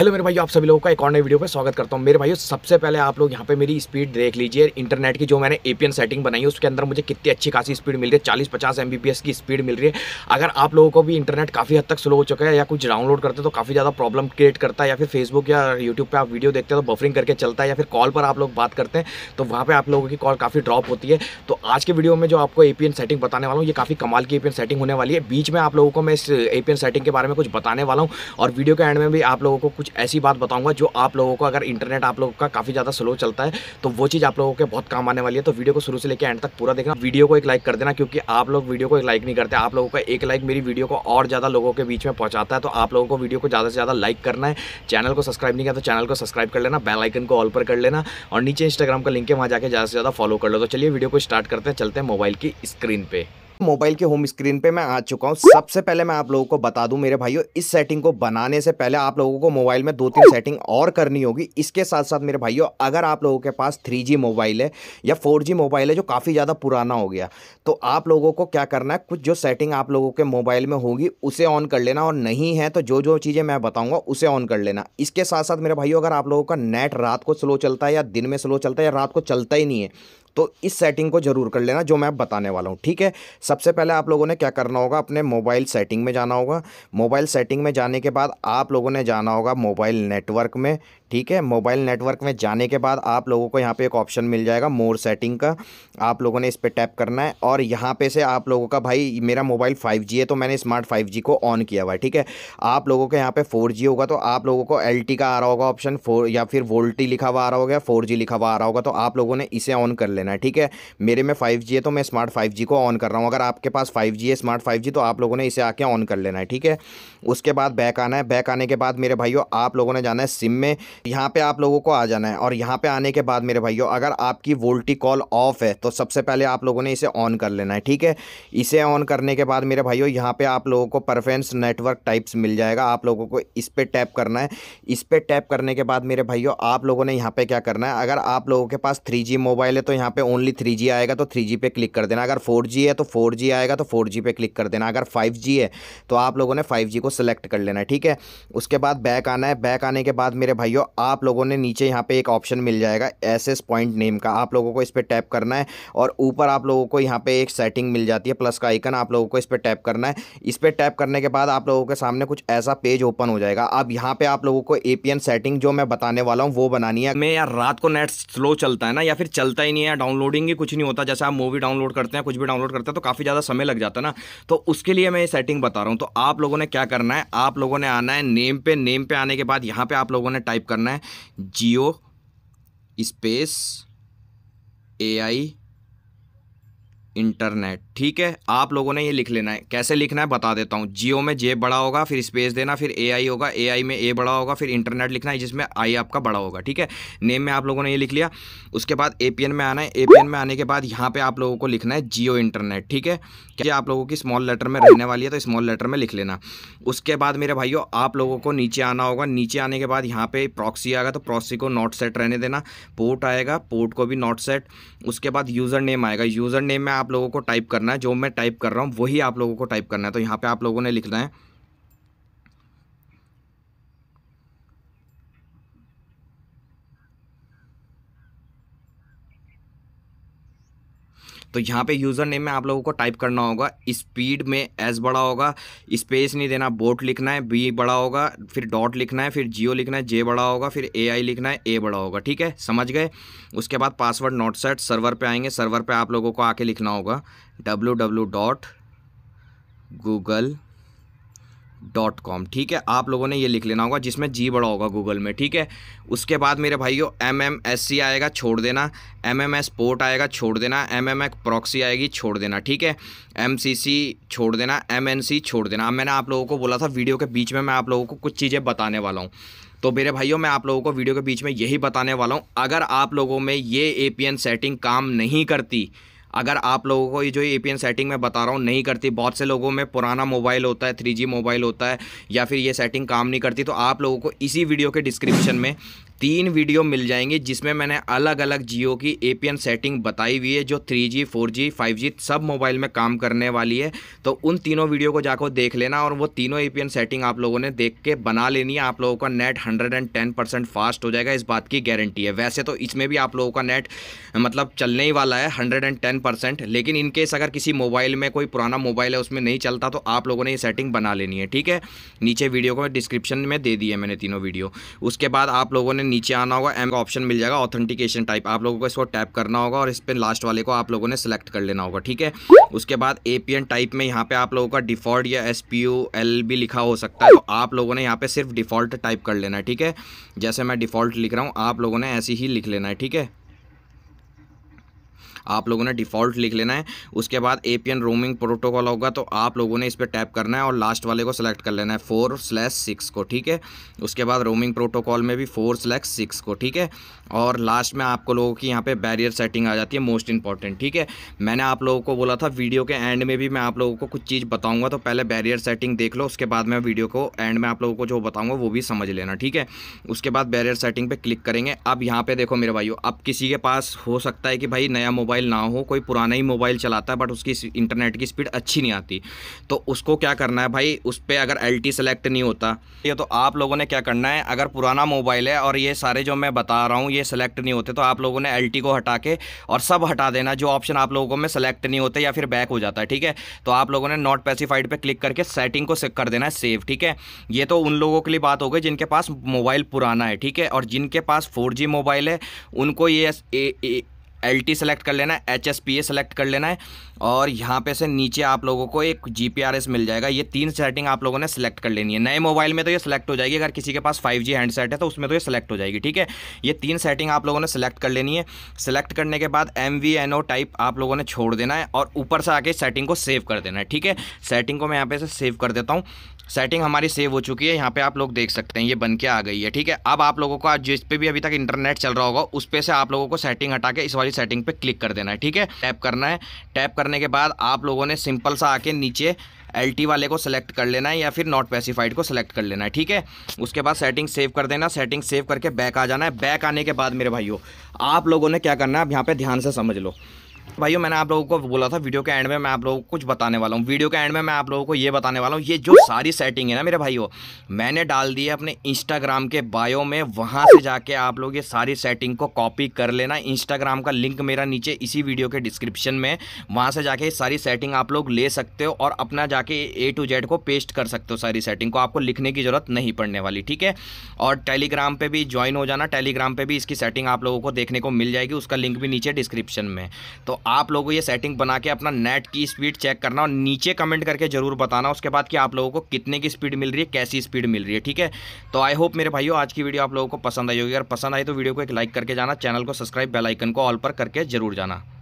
hello मेरे भाई आप सभी लोगों का एक और नए वीडियो पर स्वागत करता हूँ मेरे भाइयों सबसे पहले आप लोग यहाँ पे मेरी स्पीड देख लीजिए इंटरनेट की जो मैंने एपीएन सेटिंग बनाई है उसके अंदर मुझे कितनी अच्छी खासी स्पीड मिल रही है चालीस पचास एम की स्पीड मिल रही है अगर आप लोगों को भी इंटरनेट काफ़ी हद तक स्लो हो चुका है या कुछ डाउनलोड करते तो काफ़ी ज़्यादा प्रॉब्लम क्रिएट करता है या फिर फेसबुक या यूट्यूब पर आप वीडियो देखते हैं तो बफरिंग करके चलता है या फिर कॉल पर आप लोग बात करते हैं तो वहाँ पर आप लोगों की कॉल काफ़ी ड्रॉप होती है तो आज के वीडियो में जो आपको ए सेटिंग बताने वाला हूँ ये काफ़ी कमाल की ए सेटिंग होने वाली है बीच में आप लोगों को मैं इस एपीएन सेटिंग के बारे में कुछ बताने वाला हूँ और वीडियो के एंड में भी आप लोगों को कुछ ऐसी बात बताऊँगा जो आप लोगों को अगर इंटरनेट आप लोगों का काफ़ी ज़्यादा स्लो चलता है तो वो चीज़ आप लोगों के बहुत काम आने वाली है तो वीडियो को शुरू से लेकर एंड तक पूरा देखना वीडियो को एक लाइक कर देना क्योंकि आप लोग वीडियो को एक लाइक नहीं करते आप लोगों का एक लाइक मेरी वीडियो को और ज़्यादा लोगों के बीच में पहुंचाता है तो आप लोगों को वीडियो को ज़्यादा से ज़्यादा लाइक करना है चैनल को सब्सक्राइब नहीं किया तो चैनल को सब्सक्राइब कर लेना बेलाइकन को ऑल पर कर लेना और नीचे इंस्टाग्राम का लिंक है वहाँ जाकर ज़्यादा से ज़्यादा फॉलो कर लो तो चलिए वीडियो को स्टार्ट करते हैं चलते हैं मोबाइल की स्क्रीन पर मोबाइल के होम स्क्रीन पे मैं आ चुका हूँ सबसे पहले मैं आप लोगों को बता दूं मेरे भाइयों इस सेटिंग को बनाने से पहले आप लोगों को मोबाइल में दो तीन सेटिंग और करनी होगी इसके साथ साथ मेरे भाइयों अगर आप लोगों के पास 3G मोबाइल है या 4G मोबाइल है जो काफ़ी ज़्यादा पुराना हो गया तो आप लोगों को क्या करना है कुछ जो सेटिंग आप लोगों के मोबाइल में होगी उसे ऑन कर लेना और नहीं है तो जो जो चीज़ें मैं बताऊँगा उसे ऑन कर लेना इसके साथ साथ मेरे भाइयों अगर आप लोगों का नेट रात को स्लो चलता है या दिन में स्लो चलता है या रात को चलता ही नहीं है तो इस सेटिंग को ज़रूर कर लेना जो मैं बताने वाला हूँ ठीक है सबसे पहले आप लोगों ने क्या करना होगा अपने मोबाइल सेटिंग में जाना होगा मोबाइल सेटिंग में जाने के बाद आप लोगों ने जाना होगा मोबाइल नेटवर्क में ठीक है मोबाइल नेटवर्क में जाने के बाद आप लोगों को यहाँ पे एक ऑप्शन मिल जाएगा मोर सेटिंग का आप लोगों ने इस पर टैप करना है और यहाँ पे से आप लोगों का भाई मेरा मोबाइल 5G है तो मैंने स्मार्ट 5G को ऑन किया हुआ है ठीक है आप लोगों के यहाँ पे 4G होगा तो आप लोगों को एल का आ रहा होगा ऑप्शन फोर या फिर वोल्टी लिखा हुआ आ रहा होगा फोर लिखा हुआ आ रहा होगा तो आप लोगों ने इसे ऑन कर लेना है ठीक है मेरे में फाइव है तो मैं स्मार्ट फाइव को ऑन कर रहा हूँ अगर आपके पास फाइव है स्मार्ट फाइव तो आप लोगों ने इसे आके ऑन कर लेना है ठीक है उसके बाद बैक आना है बैक आने के बाद मेरे भाइयों आप लोगों ने जाना है सिम में यहाँ पे आप लोगों को आ जाना है और यहाँ पे आने के बाद मेरे भाइयों अगर आपकी वोल्टी कॉल ऑफ है तो सबसे पहले आप लोगों ने इसे ऑन कर लेना है ठीक है इसे ऑन करने के बाद मेरे भाइयों यहाँ पे आप लोगों को परफेंस नेटवर्क टाइप्स मिल जाएगा आप लोगों को इस पर टैप करना है इस पर टैप करने के बाद मेरे भाइयों आप लोगों ने यहाँ पर क्या करना है अगर आप लोगों के पास थ्री मोबाइल है तो यहाँ पर ओनली थ्री आएगा तो थ्री पे क्लिक कर देना अगर फोर है तो फोर आएगा तो फोर पे क्लिक कर देना अगर फाइव है तो आप लोगों ने फाइव को सिलेक्ट कर लेना है ठीक है उसके बाद बैक आना है बैक आने के बाद मेरे भाइयों आप लोगों ने नीचे यहाँ पे एक ऑप्शन मिल जाएगा एस पॉइंट नेम का आप लोगों को इस पर टैप करना है और ऊपर आप लोगों को यहाँ पे एक सेटिंग मिल जाती है प्लस का आइकन आप लोगों को इस पर टैप करना है इस पर टैप करने के बाद आप लोगों के सामने कुछ ऐसा पेज ओपन हो जाएगा अब यहाँ पे आप लोगों को एपीएन सेटिंग जो मैं बताने वाला हूँ वो बनानी है मैं यार रात को नेट स्लो चलता है ना या फिर चलता ही नहीं है डाउनलोडिंग ही कुछ नहीं होता जैसे आप मूवी डाउनलोड करते हैं कुछ भी डाउनलोड करते हैं तो काफ़ी ज़्यादा समय लग जाता है ना तो उसके लिए मैं ये सेटिंग बता रहा हूँ तो आप लोगों ने क्या करना है आप लोगों ने आना है नेम पे नेम पे आने के बाद यहाँ पे आप लोगों ने टाइप करना करना है जियो स्पेस ए आई इंटरनेट ठीक है आप लोगों ने ये लिख लेना है कैसे लिखना है बता देता हूँ जियो में जे बड़ा होगा फिर स्पेस देना फिर ए आई होगा ए आई में ए बड़ा होगा फिर इंटरनेट लिखना है जिसमें आई आपका बड़ा होगा ठीक है नेम में आप लोगों ने ये लिख लिया उसके बाद ए पी एन में आना है ए पी एन में आने के बाद यहाँ पर आप लोगों को लिखना है जियो इंटरनेट ठीक है क्या आप लोगों की स्मॉल लेटर में रहने वाली है तो स्मॉल लेटर में लिख लेना उसके बाद मेरे भाइयों आप लोगों को नीचे आना होगा नीचे आने के बाद यहाँ पर प्रॉक्सी आएगा तो प्रॉक्सी को नॉट सेट रहने देना पोर्ट आएगा पोर्ट को भी नॉट सेट उसके बाद यूज़र नेम आएगा यूज़र नेम में आप लोगों को टाइप करना करना है जो मैं टाइप कर रहा हूँ वही आप लोगों को टाइप करना है तो यहाँ पर आप लोगों ने लिखना है तो यहाँ पे यूज़र नेम में आप लोगों को टाइप करना होगा स्पीड में एस बड़ा होगा स्पेस नहीं देना बोट लिखना है बी बड़ा होगा फिर डॉट लिखना है फिर जियो लिखना है जे बड़ा होगा फिर ए आई लिखना है ए बड़ा होगा ठीक है समझ गए उसके बाद पासवर्ड नोट सेट सर्वर पर आएंगे सर्वर पर आप लोगों को आके लिखना होगा W W dot Google dot com ठीक है आप लोगों ने ये लिख लेना होगा जिसमें जी बड़ा होगा गूगल में ठीक है उसके बाद मेरे भाइयों एम एम एस सी आएगा छोड़ देना एम एम एस पोर्ट आएगा छोड़ देना एम एम एक् प्रॉक्सी आएगी छोड़ देना ठीक है एम सी सी छोड़ देना एम एन सी छोड़ देना अब मैंने आप लोगों को बोला था वीडियो के बीच में मैं आप लोगों को कुछ चीज़ें बताने वाला हूँ तो मेरे भाइयों मैं आप लोगों को वीडियो के बीच में यही बताने वाला हूँ अगर आप लोगों में ये ए सेटिंग काम नहीं करती अगर आप लोगों को ये जो ए सेटिंग मैं बता रहा हूँ नहीं करती बहुत से लोगों में पुराना मोबाइल होता है थ्री मोबाइल होता है या फिर ये सेटिंग काम नहीं करती तो आप लोगों को इसी वीडियो के डिस्क्रिप्शन में तीन वीडियो मिल जाएंगी जिसमें मैंने अलग अलग जियो की ए सेटिंग बताई हुई है जो 3G, 4G, 5G सब मोबाइल में काम करने वाली है तो उन तीनों वीडियो को जाकर देख लेना और वो तीनों ए सेटिंग आप लोगों ने देख के बना लेनी है आप लोगों का नेट 110 परसेंट फास्ट हो जाएगा इस बात की गारंटी है वैसे तो इसमें भी आप लोगों का नेट मतलब चलने ही वाला है हंड्रेड लेकिन इनकेस अगर किसी मोबाइल में कोई पुराना मोबाइल है उसमें नहीं चलता तो आप लोगों ने ये सेटिंग बना लेनी है ठीक है नीचे वीडियो को डिस्क्रिप्शन में दे दी है मैंने तीनों वीडियो उसके बाद आप लोगों ने नीचे आना होगा एम का ऑप्शन मिल जाएगा ऑथेंटिकेशन टाइप आप लोगों को इसको टैप करना होगा और इस पर लास्ट वाले को आप लोगों ने सेलेक्ट कर लेना होगा ठीक है उसके बाद एपीएन टाइप में यहाँ पे आप लोगों का डिफॉल्ट या एस पी यू एल भी लिखा हो सकता है तो आप लोगों ने यहाँ पे सिर्फ डिफॉल्ट टाइप कर लेना है ठीक है जैसे मैं डिफॉल्ट लिख रहा हूँ आप लोगों ने ऐसे ही लिख लेना है ठीक है आप लोगों ने डिफ़ॉल्ट लिख लेना है उसके बाद ए रोमिंग प्रोटोकॉल होगा तो आप लोगों ने इस पर टैप करना है और लास्ट वाले को सिलेक्ट कर लेना है फोर सिक्स को ठीक है उसके बाद रोमिंग प्रोटोकॉल में भी फोर सिक्स को ठीक है और लास्ट में आपको लोगों की यहाँ पर बैरियर सेटिंग आ जाती है मोस्ट इंपॉर्टेंट ठीक है मैंने आप लोगों को बोला था वीडियो के एंड में भी मैं आप लोगों को कुछ चीज़ बताऊँगा तो पहले बैरियर सेटिंग देख लो उसके बाद मैं वीडियो को एंड में आप लोगों को जो बताऊँगा वो भी समझ लेना ठीक है उसके बाद बैरियर सेटिंग पर क्लिक करेंगे अब यहाँ पे देखो मेरे भाइयों अब किसी के पास हो सकता है कि भाई नया मोबाइल मोबाइल ना हो कोई पुराना ही मोबाइल चलाता है बट उसकी इंटरनेट की स्पीड अच्छी नहीं आती तो उसको क्या करना है भाई उस पर अगर एल टी सेलेक्ट नहीं होता ये तो आप लोगों ने क्या करना है अगर पुराना मोबाइल है और ये सारे जो मैं बता रहा हूँ ये सेलेक्ट नहीं होते तो आप लोगों ने एल को हटा के और सब हटा देना जो ऑप्शन आप लोगों में सेलेक्ट नहीं होते या फिर बैक हो जाता है ठीक है तो आप लोगों ने नॉट स्पेसिफाइड पर क्लिक करके सेटिंग को कर देना है सेव ठीक है ये तो उन लोगों के लिए बात हो गई जिनके पास मोबाइल पुराना है ठीक है और जिनके पास फोर मोबाइल है उनको ये एल टी सेलेक्ट कर लेना है H S P A select कर लेना है और यहाँ पे से नीचे आप लोगों को एक जी पी आर एस मिल जाएगा ये तीन सेटिंग आप लोगों ने सेलेक्ट कर लेनी है नए मोबाइल में तो ये सेलेक्ट हो जाएगी अगर किसी के पास फाइव जी हैंडसेट है तो उसमें तो ये सेलेक्ट हो जाएगी ठीक है ये तीन सेटिंग आप लोगों ने सेलेक्ट कर लेनी है सेलेक्ट करने के बाद M V N O type आप लोगों ने छोड़ देना है और ऊपर से आके सेटिंग को सेव कर देना है ठीक है सेटिंग को मैं यहाँ पे से सेव कर देता हूँ सेटिंग हमारी सेव हो चुकी है यहाँ पे आप लोग देख सकते हैं ये बन के आ गई है ठीक है अब आप लोगों को जिस पे भी अभी तक इंटरनेट चल रहा होगा उस पे से आप लोगों को सेटिंग हटा के इस वाली सेटिंग पे क्लिक कर देना है ठीक है टैप करना है टैप करने के बाद आप लोगों ने सिंपल सा आके नीचे एल वाले को सेलेक्ट कर लेना है या फिर नॉट पेसिफाइड को सेलेक्ट कर लेना है ठीक है उसके बाद सेटिंग सेव कर देना सेटिंग सेव करके बैक आ जाना है बैक आने के बाद मेरे भाइयों आप लोगों ने क्या करना है अब यहाँ पर ध्यान से समझ लो भाइयों मैंने आप लोगों को बोला था वीडियो के एंड में मैं आप लोगों को कुछ बताने वाला हूँ वीडियो के एंड में मैं आप लोगों को ये बताने वाला हूँ ये जो सारी सेटिंग है ना मेरे भाइयों मैंने डाल दी है अपने इंस्टाग्राम के बायो में वहाँ से जाके आप लोग ये सारी सेटिंग को कॉपी कर लेना इंस्टाग्राम का लिंक मेरा नीचे इसी वीडियो के डिस्क्रिप्शन में वहाँ से जाके सारी सेटिंग आप लोग ले सकते हो और अपना जाके ए टू जेड को पेस्ट कर सकते हो सारी सेटिंग को आपको लिखने की ज़रूरत नहीं पड़ने वाली ठीक है और टेलीग्राम पर भी ज्वाइन हो जाना टेलीग्राम पर भी इसकी सेटिंग आप लोगों को देखने को मिल जाएगी उसका लिंक भी नीचे डिस्क्रिप्शन में तो आप लोगों ये सेटिंग बना के अपना नेट की स्पीड चेक करना और नीचे कमेंट करके ज़रूर बताना उसके बाद कि आप लोगों को कितने की स्पीड मिल रही है कैसी स्पीड मिल रही है ठीक है तो आई होप मेरे भाइयों आज की वीडियो आप लोगों को पसंद आई होगी अगर पसंद आई तो वीडियो को एक लाइक करके जाना चैनल को सब्सक्राइब बेलाइकन को ऑल पर करके जरूर जाना